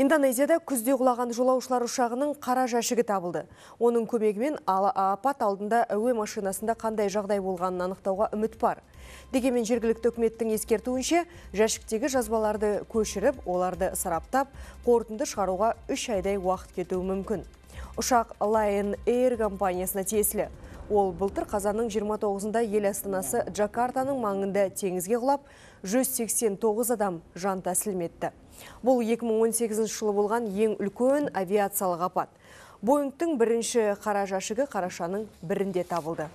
Индонезияда күзде құлаған жолаушылар ұшағының қара жәшігі табылды. Оның көмегімен апат алдында әуе машинасында қандай жағдай болғанын анықтауға үміт бар. Дегенмен жергілікті үкіметтің ескертуінше, жәшіктегі жазбаларды көшіріп, оларды сараптап, қорытынды шығаруға үш айдай уақыт кетуі мүмкін. Ұшақ Lion Air компаниясына тиесілі. Ол бұлтыр қазанның 29-ында ел астынасы Джакартаның маңында теңізге құлап, 189 адам жан тәсілім Бұл 2018 жылы болған ең үлкен авиациялық апат. Боингтің бірінші қаражашығы қарашаның бірінде табылды.